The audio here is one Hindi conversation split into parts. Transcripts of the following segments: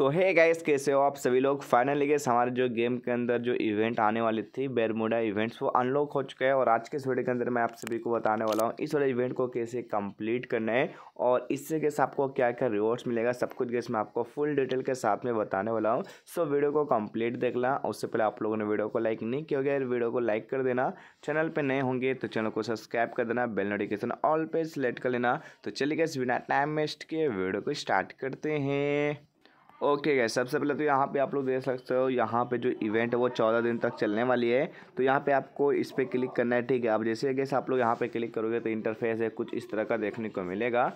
सो है गाइस कैसे हो आप सभी लोग फाइनली गेस हमारे जो गेम के अंदर जो इवेंट आने वाली थी बेरमुडा इवेंट्स वो अनलॉक हो चुका है और आज के इस वीडियो के अंदर मैं आप सभी को बताने वाला हूँ इस वाले इवेंट को कैसे कंप्लीट करना है और इससे कैसे आपको क्या क्या रिवॉर्ड्स मिलेगा सब कुछ गैस मैं आपको फुल डिटेल के साथ में बताने वाला हूँ सो वीडियो को कम्प्लीट देख ला उससे पहले आप लोगों ने वीडियो को लाइक नहीं किया गया वीडियो को लाइक कर देना चैनल पर नए होंगे तो चैनल को सब्सक्राइब कर देना बेल नोटिफिकेशन ऑल पे सिलेक्ट कर लेना तो चलिए गैस बिना टाइम वेस्ट किए वीडियो को स्टार्ट करते हैं ओके गए सबसे पहले तो यहाँ पे आप लोग देख सकते हो यहाँ पे जो इवेंट है वो चौदह दिन तक चलने वाली है तो यहाँ पे आपको इस पर क्लिक करना है ठीक है अब जैसे जैसे आप लोग यहाँ पे क्लिक करोगे तो इंटरफेस है कुछ इस तरह का देखने को मिलेगा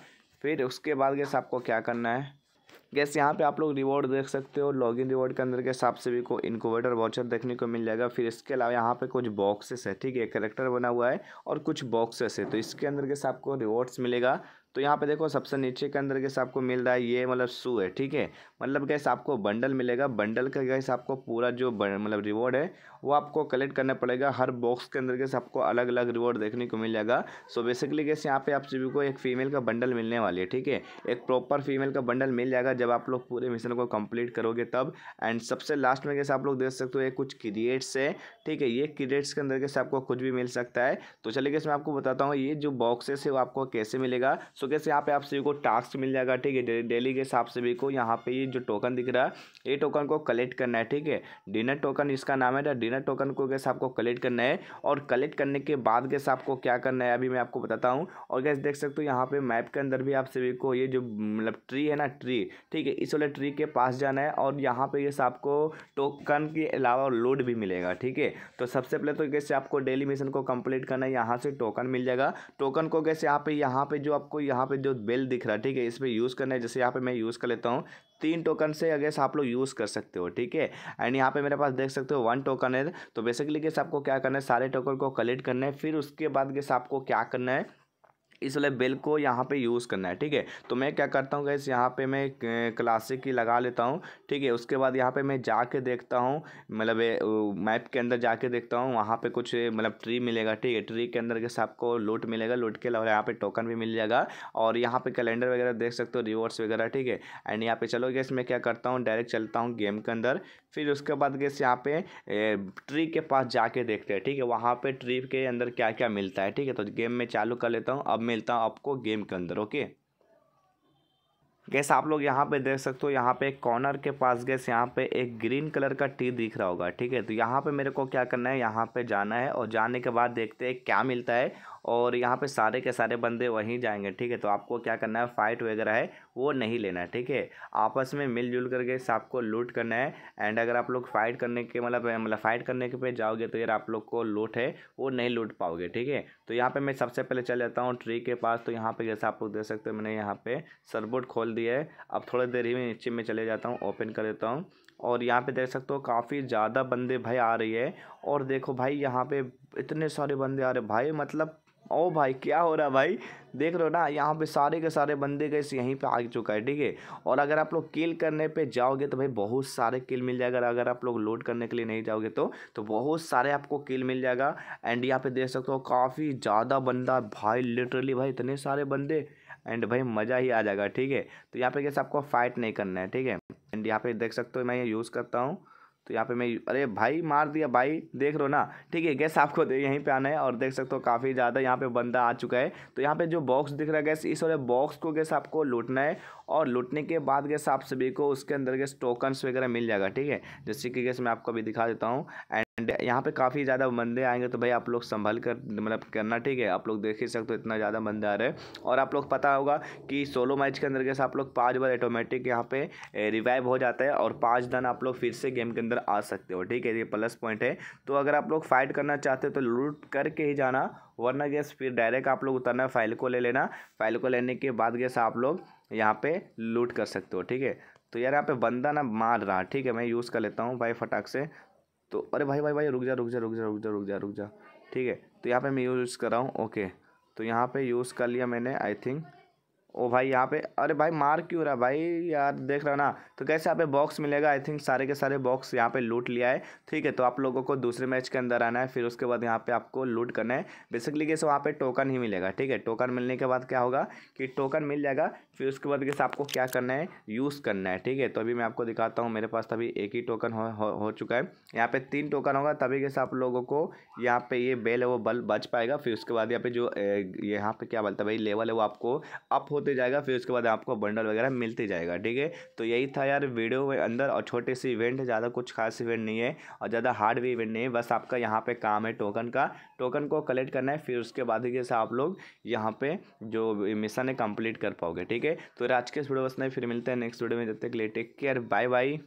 फिर उसके बाद गैस आपको क्या करना है गैस यहाँ पे आप लोग रिवॉर्ड देख सकते हो लॉगिन रिवॉर्ड के अंदर के हिसाब से भी को इनकोवेटर वाचर देखने को मिल जाएगा फिर इसके अलावा यहाँ पे कुछ बॉक्सेस है ठीक है करेक्टर बना हुआ है और कुछ बॉक्सेस है तो इसके अंदर के आपको रिवॉर्ड्स मिलेगा तो यहाँ पे देखो सबसे नीचे के अंदर कैसे आपको मिल रहा है ये मतलब शू है ठीक है मतलब कैसे आपको बंडल मिलेगा बंडल का कैसे आपको पूरा जो मतलब रिवॉर्ड है वो आपको कलेक्ट करना पड़ेगा हर बॉक्स के अंदर कैसे आपको अलग अलग रिवॉर्ड देखने को मिल जाएगा सो बेसिकली कैसे यहाँ पे आप सभी को एक फीमेल का बंडल मिलने वाली है ठीक है एक प्रॉपर फीमेल का बंडल मिल जाएगा जब आप लोग पूरे मिशन को कम्प्लीट करोगे तब एंड सबसे लास्ट में कैसे आप लोग देख सकते हो ये कुछ क्रिएट्स है ठीक है ये क्रिएट्स के अंदर कैसे आपको कुछ भी मिल सकता है तो चलिए कैसे मैं आपको बताता हूँ ये जो बॉक्सेस है वो आपको कैसे मिलेगा सो सो तो कैसे यहाँ पे आप सभी को टास्क मिल जाएगा ठीक है डेली के हिसाब से भी को यहाँ पे ये जो टोकन दिख रहा है ये टोकन को कलेक्ट करना है ठीक है डिनर टोकन इसका नाम है डिनर टोकन को कैसे आपको कलेक्ट करना है और कलेक्ट करने के बाद कैसे आपको क्या करना है अभी मैं आपको बताता हूँ और कैसे देख सकते हो यहाँ पे मैप के अंदर भी आप सभी को ये जो मतलब ट्री है ना ट्री ठीक है इस वाले ट्री के पास जाना है और यहाँ पे कैसे आपको टोकन के अलावा लोड भी मिलेगा ठीक है तो सबसे पहले तो कैसे आपको डेली मिशन को कंप्लीट करना है यहाँ से टोकन मिल जाएगा टोकन को कैसे यहाँ पे यहाँ पे जो आपको यहाँ पे जो बेल दिख रहा है ठीक है इस पर यूज़ करना है जैसे यहाँ पे मैं यूज़ कर लेता हूँ तीन टोकन से अगर आप लोग यूज़ कर सकते हो ठीक है एंड यहाँ पे मेरे पास देख सकते हो वन टोकन है तो बेसिकली कैसे आपको क्या करना है सारे टोकन को कलेक्ट करना है फिर उसके बाद कैसे आपको क्या करना है इस वाले बेल को यहाँ पे यूज़ करना है ठीक है तो मैं क्या करता हूँ गैस यहाँ पे मैं क्लासिक की लगा लेता हूँ ठीक है उसके बाद यहाँ पे मैं जाके देखता हूँ मतलब मैप के अंदर जाके देखता हूँ वहाँ पे कुछ मतलब ट्री मिलेगा ठीक है ट्री के अंदर गैस आपको लूट मिलेगा लूट के अलावा यहाँ पे टोकन भी मिल जाएगा और यहाँ पे कैलेंडर वगैरह देख सकते हो रिवॉर्ड्स वगैरह ठीक है एंड यहाँ पे चलो गैस मैं क्या करता हूँ डायरेक्ट चलता हूँ गेम के अंदर फिर उसके बाद गैस यहाँ पे ट्री के पास जाके देखते हैं ठीक है वहाँ पे ट्री के अंदर क्या क्या मिलता है ठीक है तो गेम में चालू कर लेता हूँ अब मैं मिलता आपको गेम के अंदर ओके गैस आप लोग यहाँ पे देख सकते हो यहाँ पे एक कॉर्नर के पास गैस यहाँ पे एक ग्रीन कलर का टी दिख रहा होगा ठीक है तो यहाँ पे मेरे को क्या करना है यहाँ पे जाना है और जाने के बाद देखते हैं क्या मिलता है और यहाँ पे सारे के सारे बंदे वहीं जाएंगे ठीक है तो आपको क्या करना है फाइट वगैरह है वो नहीं लेना है ठीक है आपस में मिलजुल करके सांप को लूट करना है एंड अगर आप लोग फाइट करने के मतलब मतलब फाइट करने के पे जाओगे तो यार आप लोग को लूट है वो नहीं लूट पाओगे ठीक है तो यहाँ पर मैं सबसे पहले चल जाता हूँ ट्री के पास तो यहाँ पर जैसा आप लोग देख सकते हो मैंने यहाँ पर सरबोट खोल दिया है अब थोड़ी देर ही मैं नीचे में चले जाता हूँ ओपन कर देता हूँ और यहाँ पे देख सकते हो काफ़ी ज़्यादा बंदे भाई आ रही है और देखो भाई यहाँ पे इतने सारे बंदे आ रहे भाई मतलब ओ भाई क्या हो रहा है भाई देख रहे हो ना यहाँ पे सारे के सारे बंदे गए यहीं पे आ चुका है ठीक है और अगर आप लोग किल करने पे जाओगे तो भाई बहुत सारे किल मिल जाएगा अगर आप लोग लोड करने के लिए नहीं जाओगे तो तो बहुत सारे आपको किल मिल जाएगा एंड यहाँ पे देख सकते हो काफ़ी ज़्यादा बंदा भाई लिटरली भाई इतने सारे बंदे एंड भाई मज़ा ही आ जाएगा ठीक है तो यहाँ पे कैसे आपको फाइट नहीं करना है ठीक है एंड यहाँ पे देख सकते हो मैं ये यूज़ करता हूँ तो यहाँ पे मैं अरे भाई मार दिया भाई देख रहे ना ठीक है गैस आपको यहीं पे आना है और देख सकते हो काफ़ी ज़्यादा यहाँ पे बंदा आ चुका है तो यहाँ पे जो बॉक्स दिख रहा है गैस इस वाले बॉक्स को गैस आपको लूटना है और लूटने के बाद गैस आप सभी को उसके अंदर गैस टोकन्स वगैरह मिल जाएगा ठीक है जैसे कि गैस मैं आपको अभी दिखा देता हूँ एंड यहाँ पे काफ़ी ज़्यादा बंदे आएंगे तो भाई आप लोग संभल कर मतलब करना ठीक है आप लोग देख ही सकते हो इतना ज़्यादा बंदे आ रहे हैं और आप लोग पता होगा कि सोलो मैच के अंदर जैसे आप लोग पाँच बार ऑटोमेटिक यहाँ पे रिवाइव हो जाता है और पाँच दिन आप लोग फिर से गेम के अंदर आ सकते हो ठीक है ये प्लस पॉइंट है तो अगर आप लोग फाइट करना चाहते हो तो लूट करके ही जाना वरना गैस फिर डायरेक्ट आप लोग उतरना फाइल को ले लेना फाइल को लेने के बाद गैस आप लोग यहाँ पर लूट कर सकते हो ठीक है तो यार यहाँ पे बंदा ना मार रहा ठीक है मैं यूज़ कर लेता हूँ भाई फटाक से तो अरे भाई भाई भाई रुक जा रुक जा रुक जा रुक जा रुक जा रुक जा ठीक है तो यहाँ पे मैं यूज़ कर रहा हूँ ओके तो यहाँ पे यूज़ कर लिया मैंने आई थिंक ओ भाई यहाँ पे अरे भाई मार क्यों रहा भाई यार देख रहा ना तो कैसे यहाँ पे बॉक्स मिलेगा आई थिंक सारे के सारे बॉक्स यहाँ पे लूट लिया है ठीक है तो आप लोगों को दूसरे मैच के अंदर आना है फिर उसके बाद यहाँ पे आपको लूट करना है बेसिकली कैसे वहाँ पे टोकन ही मिलेगा ठीक है टोकन मिलने के बाद क्या होगा कि टोकन मिल जाएगा फिर उसके बाद कैसे आपको क्या करना है यूज़ करना है ठीक है तो अभी मैं आपको दिखाता हूँ मेरे पास तभी एक ही टोकन हो, हो, हो चुका है यहाँ पर तीन टोकन होगा तभी कैसे आप लोगों को यहाँ पर ये बेल है वो बल बच पाएगा फिर उसके बाद यहाँ पे जो यहाँ पर क्या बोलता है भाई लेवल है वो आपको अप हो होते जाएगा फिर उसके बाद आपको बंडल वगैरह मिलते जाएगा ठीक है तो यही था यार वीडियो में अंदर और छोटे से इवेंट ज़्यादा कुछ खास इवेंट नहीं है और ज़्यादा हार्ड भी इवेंट नहीं है बस आपका यहाँ पे काम है टोकन का टोकन को कलेक्ट करना है फिर उसके बाद जैसे आप लोग यहाँ पे जो मिशन है कंप्लीट कर पाओगे ठीक है तो आज के वीडियो बस नहीं फिर मिलते हैं नेक्स्ट वीडियो में जब तक लिए टेक केयर बाय बाय